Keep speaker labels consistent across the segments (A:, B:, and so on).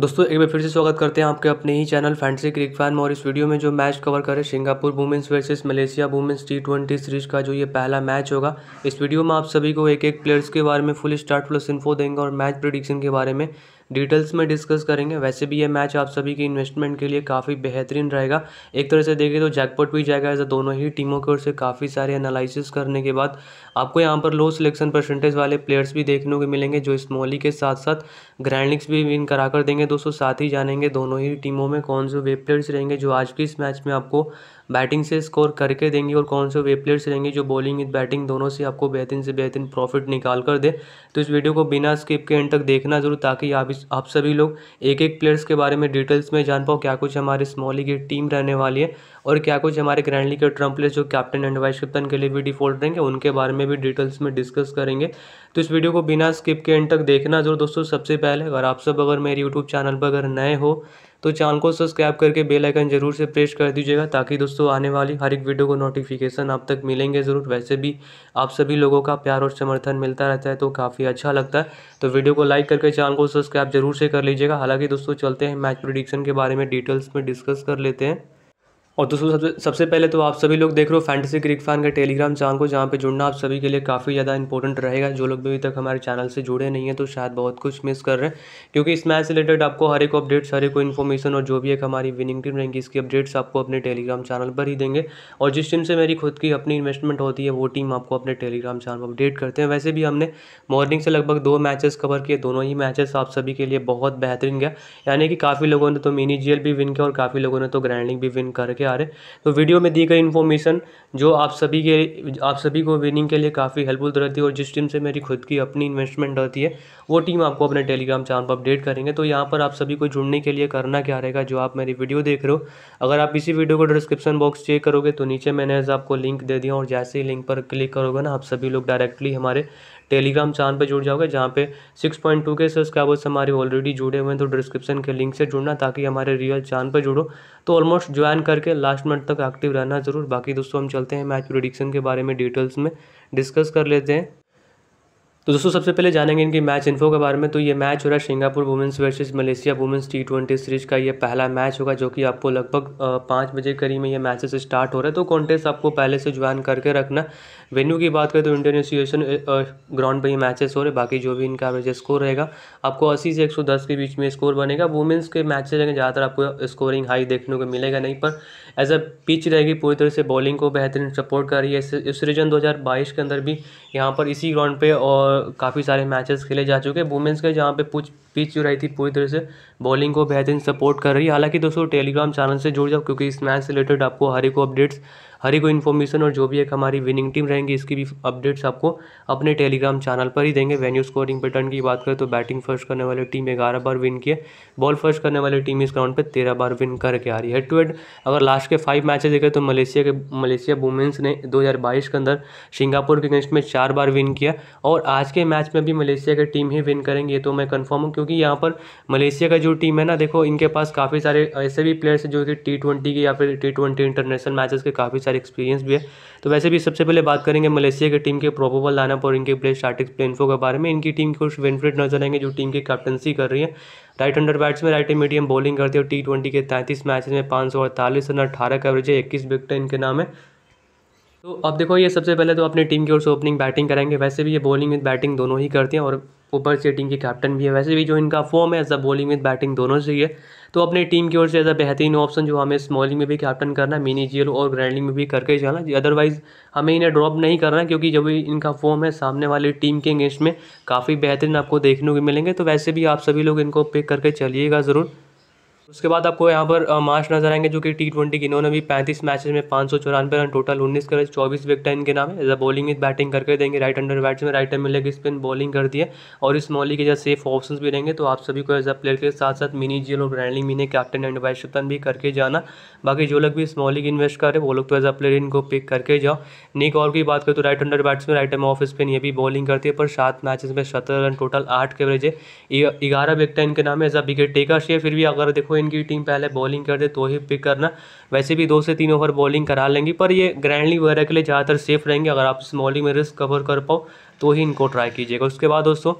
A: दोस्तों एक बार फिर से स्वागत करते हैं आपके अपने ही चैनल फैंटेसी क्रिक फैन में और इस वीडियो में जो मैच कवर करें Singapore women's versus Malaysia women's T twenty series का जो ये पहला मैच होगा इस वीडियो में आप सभी को एक एक प्लेयर्स के बारे में फुल स्टार्ट प्लस इन्फो देंगे और मैच प्रिडिक्शन के बारे में डिटेल्स में डिस्कस करेंगे वैसे भी ये मैच आप सभी के इन्वेस्टमेंट के लिए काफ़ी बेहतरीन रहेगा एक तरह से देखें तो जैकपॉट भी जाएगा ऐसा दोनों ही टीमों की ओर से काफ़ी सारे एनालिसिस करने के बाद आपको यहाँ पर लो सिलेक्शन परसेंटेज वाले प्लेयर्स भी देखने को मिलेंगे जो स्मॉली के साथ साथ ग्रैंडिक्स भी विन करा कर देंगे दोस्तों साथ ही जानेंगे दोनों ही टीमों में कौन से वे प्लेयर्स रहेंगे जो आज के इस मैच में आपको बैटिंग से स्कोर करके देंगी और कौन से वे प्लेयर्स रहेंगे जो बॉलिंग विद बैटिंग दोनों से आपको बेहतरीन से बेहतरीन प्रॉफिट निकाल कर दे तो इस वीडियो को बिना स्किप के एंड तक देखना जरूर ताकि आप इस आप सभी लोग एक एक प्लेयर्स के बारे में डिटेल्स में जान पाओ क्या कुछ हमारे स्मॉल लीग की टीम रहने वाली है और क्या कुछ हमारे ग्रैंड लीग के ट्रम्प प्लेयर्स जो कैप्टन एंड वाइस कैप्टन के लिए भी डिफॉल्ट रहेंगे उनके बारे में भी डिटेल्स में डिस्कस करेंगे तो इस वीडियो को बिना स्किप के एंड तक देखना जरूर दोस्तों सबसे पहले अगर आप सब अगर मेरे यूट्यूब चैनल पर अगर नए हो तो चैनल को सब्सक्राइब करके बेल आइकन जरूर से प्रेस कर दीजिएगा ताकि दोस्तों आने वाली हर एक वीडियो को नोटिफिकेशन आप तक मिलेंगे ज़रूर वैसे भी आप सभी लोगों का प्यार और समर्थन मिलता रहता है तो काफ़ी अच्छा लगता है तो वीडियो को लाइक करके चैनल को सब्सक्राइब जरूर से कर लीजिएगा हालाँकि दोस्तों चलते हैं मैच प्रोडिक्शन के बारे में डिटेल्स में डिस्कस कर लेते हैं और दोस्तों सबसे सबसे पहले तो आप सभी लोग देख रहे हो फैंटेसी क्रिक फैन के टेलीग्राम चैनल को जहाँ पे जुड़ना आप सभी के लिए काफ़ी ज़्यादा इंपॉर्टेंट रहेगा जो लोग भी अभी तक हमारे चैनल से जुड़े नहीं हैं तो शायद बहुत कुछ मिस कर रहे हैं क्योंकि इस मैच से रिलेटेड आपको हर एक अपडेट्स हर एक इन्फॉर्मेशन और जो भी एक हमारी विनिंग टीम रहेंगी इसकी अपडेट्स आपको अपने टेलीग्राम चैनल पर ही देंगे और जिस टीम से मेरी खुद की अपनी इन्वेस्टमेंट होती है वो टीम आपको अपने टेलीग्राम चैनल पर अपडेट करते हैं वैसे भी हमने मॉर्निंग से लगभग दो मैचेस कवर किए दोनों ही मैचेस आप सभी के लिए बहुत बेहतरीन गया यानी कि काफ़ी लोगों ने तो मिनी जीएल भी विन किया और काफ़ी लोगों ने तो ग्रैंडिंग भी विन करके आ रहे तो वीडियो में दी गई इन्फॉर्मेशन जो आप सभी के आप सभी को विनिंग के लिए काफ़ी हेल्पफुल रहती है और जिस टीम से मेरी खुद की अपनी इन्वेस्टमेंट रहती है वो टीम आपको अपने टेलीग्राम चैनल पर अपडेट करेंगे तो यहाँ पर आप सभी को जुड़ने के लिए करना क्या रहेगा जो आप मेरी वीडियो देख रहे हो अगर आप इसी वीडियो को डिस्क्रिप्शन बॉक्स चेक करोगे तो नीचे मैंने आपको लिंक दे दिया और जैसे ही लिंक पर क्लिक करोगे ना आप सभी लोग डायरेक्टली हमारे टेलीग्राम चैनल पर जुड़ जाओगे जहाँ पे सिक्स पॉइंट टू के सब्सक्राइबर्स हमारे ऑलरेडी जुड़े हुए हैं तो डिस्क्रिप्शन के लिंक से जुड़ना ताकि हमारे रियल चैनल पर जुड़ो तो ऑलमोस्ट ज्वाइन करके लास्ट मिनट तक एक्टिव रहना ज़रूर बाकी दोस्तों हम चलते हैं मैच प्रोडिक्शन के बारे में डिटेल्स में डिस्कस कर लेते हैं तो दोस्तों सबसे पहले जानेंगे इनकी मैच इन्फो के बारे में तो ये मैच हो रहा है Singapore women's versus Malaysia women's T twenty series का ये पहला मैच होगा जो कि आपको लगभग पाँच बजे करीब में ये मैचेस स्टार्ट हो रहा है तो कॉन्टेस्ट आपको पहले से ज्वाइन करके रखना वेन्यू की बात करें तो इंडियन एसोसिएशन ग्राउंड पर ये मैचेस हो रहे बाकी जो भी इनका एवरेज स्कोर रहेगा आपको अस्सी से एक के बीच में स्कोर बनेगा वुमेंस के मैचेज रहेंगे ज़्यादातर आपको स्कोरिंग हाई देखने को मिलेगा नहीं पर एज अ पिच रहेगी पूरी तरह से बॉलिंग को बेहतरीन सपोर्ट कर रही है इस रीजन दो के अंदर भी यहाँ पर इसी ग्राउंड पर और काफ़ी सारे मैचेस खेले जा चुके हैं वुमेंस के जहाँ पे पुच पिच जो रही थी पूरी तरह से बॉलिंग को बेहतरीन सपोर्ट कर रही है हालांकि दोस्तों टेलीग्राम चैनल से जुड़ जाओ क्योंकि इस मैच से रिलेटेड आपको हर एक अपडेट्स हर एक इन्फॉर्मेशन और जो भी एक हमारी विनिंग टीम रहेंगी इसकी भी अपडेट्स आपको अपने टेलीग्राम चैनल पर ही देंगे वेन्यू स्कोरिंग पैटर्न की बात करें तो बैटिंग फर्स्ट करने वाली टीम ग्यारह बार विन किए बॉल फर्स्ट करने वाली टीम इस ग्राउंड पर तेरह बार विन करके आ रही है टू हेड अगर लास्ट के फाइव मैच देखें तो मलेशिया के मलेशिया वुमेंस ने दो के अंदर सिंगापुर के अगेंस्ट में चार बार विन किया और आज के मैच में भी मलेशिया की टीम ही विन करेंगे तो मैं कन्फर्म हूँ क्योंकि यहाँ पर मलेशिया का जो टीम है ना देखो इनके पास काफ़ी सारे ऐसे भी प्लेयर्स हैं जो कि टी ट्वेंटी के या फिर टी ट्वेंटी इंटरनेशनल मैचेस के काफ़ी सारे सारे एक्सपीरियंस भी है तो वैसे भी सबसे पहले बात करेंगे मलेशिया की टीम के प्रोबोबल लानअप और इनके प्लेयर स्टार्टिक्स प्लेनफो के बारे में इनकी टीम के कुछ वेनफ्रेड नजर आएंगे जो टीम की कैप्टनसी कर रही है right hander batsman right medium bowling करते हैं और टी ट्वेंटी के तैंतीस मैचेस में पाँच सौ अड़तालीस रन अठारह का एवरेज है इक्कीस विकटें इनके नाम है तो अब देखो ये सबसे पहले तो अपनी टीम की ओर से ओपनिंग बैटिंग करेंगे वैसे भी ये बॉलिंग विद बैटिंग दोनों ही करते हैं और ऊपर से टीम के कैप्टन भी है वैसे भी जो इनका फॉर्म है as a bowling with batting दोनों से ही है तो अपनी टीम की ओर से एज अ बेहतरीन ऑप्शन जो हमें स्मॉलिंग में भी कैप्टन करना है मिनी जियल और ग्रैंडिंग में भी करके जाना अदरवाइज़ हमें इन्हें ड्रॉप नहीं करना क्योंकि जब भी इनका फॉर्म है सामने वाली टीम के अगेंस्ट में काफ़ी बेहतरीन आपको देखने को मिलेंगे तो वैसे भी आप सभी लोग इनको पिक करके चलिएगा ज़रूर उसके बाद आपको यहाँ पर मार्च नजर आएंगे जो कि टी ट्वेंटी के इन्होंने भी पैंतीस मैचेस में पाँच सौ चौरानवे रन टोटल उन्नीस करे चौबीस विकेट इनके नाम है एज अ बॉलिंग में बैटिंग करके देंगे right hander batsman right में लेग स्पिन बॉलिंग कर दिए और इस मॉली के जैसे सेफ ऑप्शन भी रहेंगे तो आप सभी को एज अ प्लेयर के साथ साथ मिनी जियल और ग्रैंडिंग मिनी कैप्टन एंड वाइस कप्तान भी करके जाना बाकी जो लोग भी इस मॉली की इन्वेस्ट करें वो लोग तो एज अ प्लेयर इनको पिक करके जाओ निक और की बात करें तो right hander batsman right M off spin ये भी बॉलिंग करती है पर सात मैचेस में सत्रह रन टोटल आठ के एवरेज है ग्यारह विकेट इनके नाम है एज अ विकेट टेकर है फिर भी अगर देखो इनकी टीम पहले बॉलिंग कर दे तो ही पिक करना वैसे भी दो से तीन ओवर बॉलिंग करा लेंगी पर ये ग्रैंडली वगैरह के लिए ज़्यादातर सेफ रहेंगे अगर आप स्मॉलिंग में रिस्क कवर कर पाओ तो ही इनको ट्राई कीजिएगा उसके बाद दोस्तों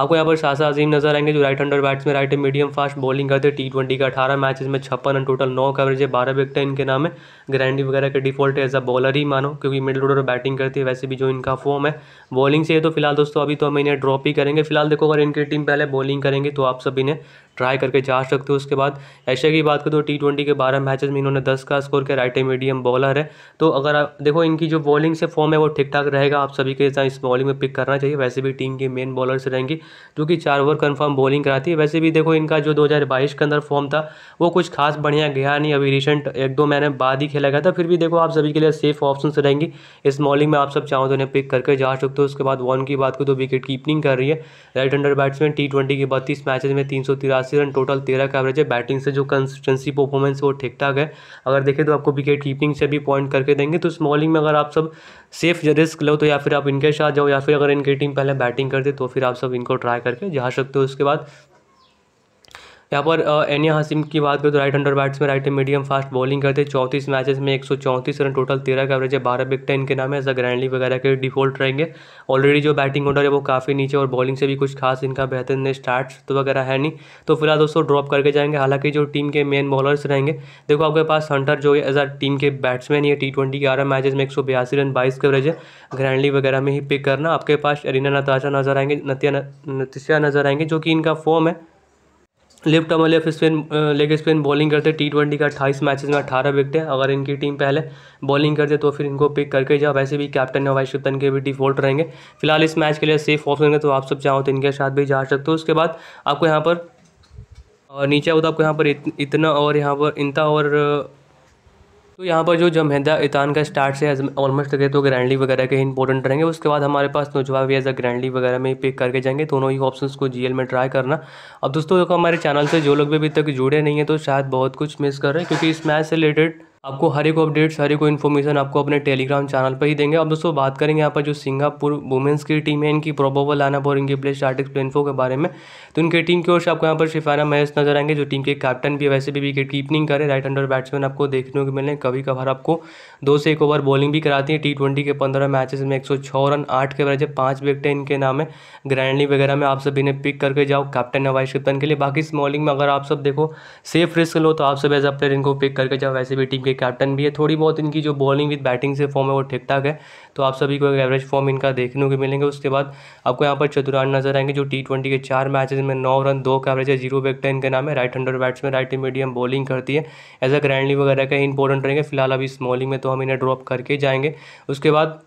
A: आपको यहाँ पर शाह अजीम नजर आएंगे जो right hander batsman right medium fast bowling करते हैं टी ट्वेंटी का अठारह मैचेस में छप्पन एंड टोटल नौ कवरेज है बारह विकेट इनके नाम है ग्रैंडी वगैरह के डिफॉल्ट एज अ बॉलर ही मानो क्योंकि मिडिल ऑर्डर बैटिंग करती है वैसे भी जो इनका फॉर्म है बॉलिंग से तो फिलहाल दोस्तों अभी तो हम इन्हें ड्रॉप ही करेंगे फिलहाल देखो अगर इनकी टीम पहले बॉलिंग करेंगे तो आप सब इन्हें ट्राई करके जा सकते हो उसके बाद ऐशिया की बात करें तो टी ट्वेंटी के बारह मैचेस में इन्होंने दस का स्कोर किया राइट मीडियम बॉलर है तो अगर आप देखो इनकी जो बॉलिंग से फॉर्म है वो ठीक ठाक रहेगा आप सभी के साथ इस बॉलिंग में पिक करना चाहिए वैसे भी टीम के मेन से रहेंगी जो कि चार ओवर कन्फर्म बॉलिंग कराती है वैसे भी देखो इनका जो दो के अंदर फॉर्म था वो कुछ खास बढ़िया गया नहीं अभी रिसेंट एक दो मैंने बाद ही खेला गया था फिर भी देखो आप सभी के लिए सेफ ऑप्शन से रहेंगे इस मॉलिंग में आप सब चाहो तो उन्हें पिक करके जा सकते हो उसके बाद वन की बात को तो विकेट कीपिंग कर रही है right hander batsman T twenty के बत्तीस मैचेज में तीन रन टोटल तेरह का एवरेज है बैटिंग से जो कंसिस्टेंसी परफॉर्मेंस वो ठीक ठाक है अगर देखें तो आपको विकेट कीपिंग से भी पॉइंट करके देंगे तो इस मॉलिंग में अगर आप सब सेफ रिस्क लो तो या फिर आप इनके साथ जाओ या फिर अगर इनकी टीम पहले बैटिंग दे तो फिर आप सब इनको ट्राई करके जा सकते हो उसके बाद यहाँ पर एनिया हसीम की बात करें तो right hander batsman right medium fast bowling करते हैं चौंतीस मैचेस में एक सौ चौंतीस रन टोटल तेरह का एवरेज है बारह विकटें इनके नाम है ऐसा ग्रैंडली वगैरह के डिफॉल्ट रहेंगे ऑलरेडी जो बैटिंग ऑर्डर है वो काफ़ी नीचे और बॉलिंग से भी कुछ खास इनका बेहतर स्टार्ट तो वगैरह है नहीं तो फिलहाल दोस्तों ड्रॉप करके जाएंगे हालांकि जो टीम के मेन बॉलर्स रहेंगे देखो आपके पास हंटर जो एज आ टीम के बैट्समैन ये टी ट्वेंटी ग्यारह मैचेज में एक सौ बयासी रन बाईस का एवरेज है ग्रैंडली वगैरह में ही पिक करना आपके पास अरीना नताशा नजर आएंगे नतिया नतीशा नजर आएंगे जो कि इनका फॉर्म है left arm left spin leg spin bowling करते टी ट्वेंटी का अट्ठाईस मैचेस में अठारह विकटें अगर इनकी टीम पहले बॉलिंग करते तो फिर इनको पिक करके जाओ वैसे भी कैप्टन वाइस शिप्तन के भी डिफॉल्ट रहेंगे फिलहाल इस मैच के लिए सेफ ऑप्शन है तो आप सब चाहो तो इनके साथ भी जा सकते हो उसके बाद आपको यहाँ पर और नीचे होता तो आपको यहाँ पर इतना और यहाँ पर इनता और तो यहाँ पर जो जमहदा इतान का स्टार्ट से ऑलमोस्ट तक तो ग्रैंडली वगैरह के इंपॉर्टेंट रहेंगे उसके बाद हमारे पास नोजवा अ ग्रैंडली वगैरह में पिक करके जाएंगे दोनों ही ऑप्शन को जी में ट्राई करना अब दोस्तों हमारे चैनल से जो लोग भी अभी तक जुड़े नहीं है तो शायद बहुत कुछ मिस कर रहे हैं क्योंकि इस मैच से रिलेटेड आपको हर एक अपडेट्स हर एक इन्फॉर्मेशन आपको अपने टेलीग्राम चैनल पर ही देंगे अब दोस्तों बात करेंगे यहाँ पर जो सिंगापुर वुमेंस की टीम है इनकी प्रोबोबल लाइनअप और इनकी प्ले स्टार्टिक्स इन्फो के बारे में तो इनके टीम की ओर से आपको यहाँ पर शिफाना महेश नजर आएंगे जो टीम के कैप्टन भी वैसे भी विकेट कीपनिंग करें राइट हंडर बैट्समैन आपको देखने को मिले कभी कभार आपको दो से एक ओवर बॉलिंग भी कराती है टी के पंद्रह मैचेस में एक रन आठ के बारे पाँच विकेट इनके नाम है ग्रैंडली वगैरह में आप सभी ने पिक करके जाओ कैप्टन या वाइस कैप्टन के लिए बाकी स्मॉलिंग में अगर आप सब देखो सेफ रिस्क लो तो आप सब एज अ प्लेयर इनको पिक करके जाओ वैसे भी टीम के कैप्टन भी है थोड़ी बहुत इनकी जो बॉलिंग विद बैटिंग से फॉर्म है वो ठीक ठाक है तो आप सभी को एक एवरेज फॉर्म इनका देखने को मिलेंगे उसके बाद आपको यहाँ पर चतुरान नजर आएंगे जो टी ट्वेंटी के चार मैचेस में नौ रन दो का एवरेज है जीरो बैक इनके नाम है right bats batsman right medium bowling करती है एज अ ग्रैंडली वगैरह का इंपॉर्टेंट रहेंगे फिलहाल अभी स्मॉलिंग में तो हम इन्हें ड्रॉप करके जाएंगे उसके बाद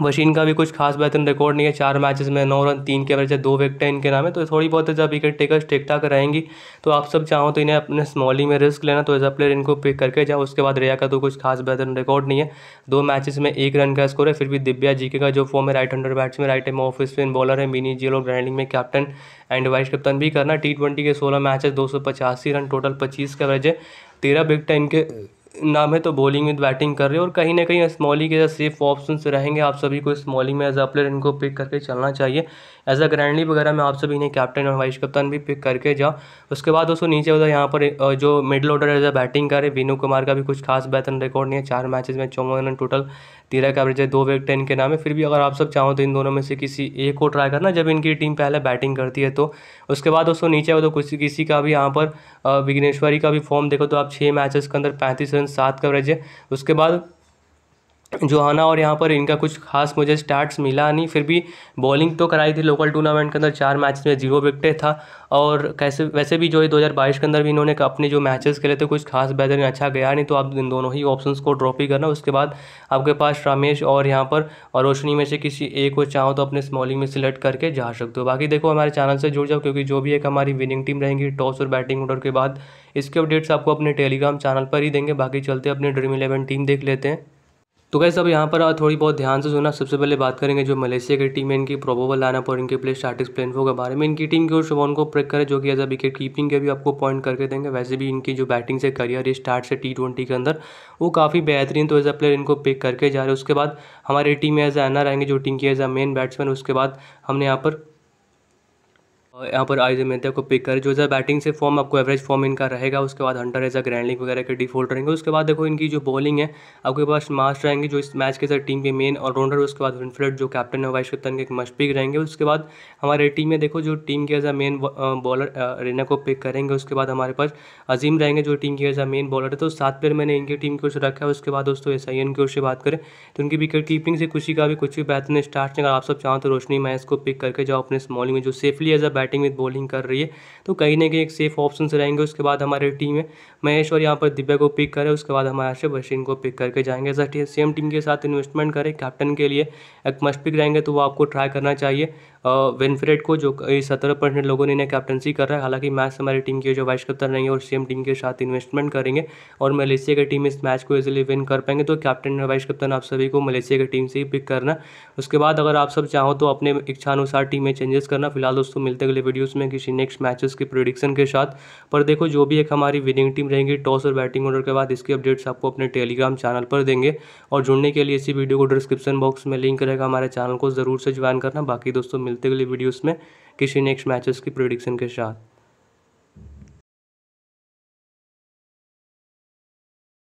A: वशीन का भी कुछ खास बेहतरीन रिकॉर्ड नहीं है चार मैचेस में नौ रन तीन के वजह है दो विकेट इनके नाम है तो थोड़ी बहुत जब विकेट टेकर्स ठीक ठाक रहेंगी तो आप सब चाहो तो इन्हें अपने स्मॉलिंग में रिस्क लेना तो एज अ प्लेयर इनको पिक करके जाओ उसके बाद रिया का तो कुछ खास बेहतरीन रिकॉर्ड नहीं है दो मैचेस में एक रन का स्कोर है फिर भी दिव्या जीके का जो फॉर्म है right hander batsman right M off spin bowler है मिनी जीरो ग्राइंडिंग में कैप्टन एंड वाइस कप्तान भी करना टी ट्वेंटी के सोलह मैचेस दो सौ पचासी रन टोटल पच्चीस का वजह है तेरह विकेट इनके नाम है तो बॉलिंग विद बैटिंग कर रहे हो और कहीं ना कहीं स्मॉलिंग के सेफ ऑप्शन रहेंगे आप सभी को स्मॉलिंग में एज अ प्लेयर इनको पिक करके चलना चाहिए एज अ ग्रैंडली वगैरह में आप सभी इन्हें कैप्टन और वाइस कप्तान भी पिक करके जाओ उसके बाद दोस्तों नीचे उधर यहाँ पर जो middle order as a batting करे विनू कुमार का भी कुछ खास बेहतर रिकॉर्ड नहीं है चार मैचेज में चौवन रन टोटल तेरह का एवरेज है दो विकेट इनके नाम है फिर भी अगर आप सब चाहो तो इन दोनों में से किसी एक को ट्राई करना जब इनकी टीम पहले बैटिंग करती है तो उसके बाद दोस्तों नीचे हो तो किसी किसी का भी यहाँ पर विघ्नेश्वरी का भी फॉर्म देखो तो आप छः मैचेस के अंदर पैंतीस रन सात का एवरेज है उसके बाद जो आना और यहाँ पर इनका कुछ खास मुझे स्टार्ट्स मिला नहीं फिर भी बॉलिंग तो कराई थी लोकल टूर्नामेंट के अंदर चार मैच में जीरो विकटें था और कैसे वैसे भी जो है बाईस के अंदर भी इन्होंने अपने जो मैचेस खेले थे कुछ खास बेहतर अच्छा गया नहीं तो आप इन दोनों ही ऑप्शंस को ड्रॉप ही करना उसके बाद आपके पास रमेश और यहाँ पर और रोशनी में से किसी एक को चाहो तो अपने स्मॉलिंग में सिलेक्ट करके जा सकते हो बाकी देखो हमारे चैनल से जुड़ जाओ क्योंकि जो भी एक हमारी विनिंग टीम रहेंगी टॉस और बैटिंग ऑर्डर के बाद इसके अपडेट्स आपको अपने टेलीग्राम चैनल पर ही देंगे बाकी चलते अपने ड्रीम इलेवन टीम देख लेते हैं तो कैसे अब यहाँ पर थोड़ी बहुत ध्यान से सुना सबसे पहले बात करेंगे जो मलेशिया की टीम है इनकी प्रोबोबल लाइनअप और इनके प्लेयर स्टार्टिंग प्लेनफो के बारे में इनकी टीम की ओर शुभन को प्रेक करें जो कि एज अ विकेट कीपिंग के भी आपको पॉइंट करके देंगे वैसे भी इनकी जो बैटिंग से करियर है स्टार्ट से टी ट्वेंटी के अंदर वो काफ़ी बेहतरीन तो एज अ प्लेयर इनको पिक करके जा रहे हैं उसके बाद हमारी टीम में एज अ आएंगे जो टीम की एज अ मेन बैट्समैन उसके बाद हमने यहाँ पर और यहाँ पर आईजे मेहते को पिक कर जो है बैटिंग से फॉर्म आपको एवरेज फॉर्म इनका रहेगा उसके बाद हंटर एजा ग्रैंडलिंग वगैरह के डिफॉल्ट रहेंगे उसके बाद देखो इनकी जो बॉलिंग है आपके पास मास्ट रहेंगे जो इस मैच के साथ टीम के मेन ऑलराउंडर उसके बाद विनफ्रेड जो कैप्टन है वाइस कैप्टन के एक मशफीक रहेंगे उसके बाद हमारे टीम में देखो जो टीम के एज अ मेन बॉलर रेना को पिक करेंगे उसके बाद हमारे पास अजीम रहेंगे जो टीम के एज अ मेन बॉलर है तो सात प्लेयर मैंने इनकी टीम की ओर से रखा है उसके बाद दोस्तों एस आई एन की ओर से बात करें तो उनकी विकेट कीपिंग से खुशी का भी कुछ भी बेहतरीन स्टार्ट अगर आप सब चाहें तो रोशनी मैच को पिक करके जाओ अपने स्मॉलिंग में जो safely as a batting with bowling कर रही है तो कहीं ना कहीं एक सेफ ऑप्शन से रहेंगे उसके बाद हमारी टीम है महेश और यहाँ पर दिव्या को पिक करें उसके बाद हमारे अर्षभ अश्विन को पिक करके जाएंगे ऐसा सेम टीम के साथ इन्वेस्टमेंट करें कैप्टन के लिए एक मस्ट पिक रहेंगे तो वो आपको ट्राई करना चाहिए विनफ्रेड को जो सत्रह परसेंट लोगों ने इन्हें कैप्टनसी कर रहा है हालांकि मैच हमारी टीम के जो वाइस कप्तान रहेंगे और सेम टीम के साथ इन्वेस्टमेंट करेंगे और मलेशिया की टीम इस मैच को इजिली विन कर पाएंगे तो कैप्टन और वाइस कप्तान आप सभी को मलेशिया की टीम से ही पिक करना उसके बाद अगर आप सब चाहो तो अपने इच्छानुसार टीम में चेंजेस करना फिलहाल दोस्तों मिलते अगले वीडियोस में किसी नेक्स्ट मैचेस की प्रोडिक्शन के साथ पर देखो जो भी एक हमारी विनिंग टीम रहेंगी टॉस और बैटिंग ऑर्डर के बाद इसकी अपडेट्स आपको अपने टेलीग्राम चैनल पर देंगे और जुड़ने के लिए इसी वीडियो को डिस्क्रिप्शन बॉक्स में लिंक रहेगा हमारे चैनल को ज़रूर से ज्वाइन करना बाकी दोस्तों मिलते अगले वीडियोज़ में किसी नेक्स्ट मैचेस की प्रोडिक्शन के साथ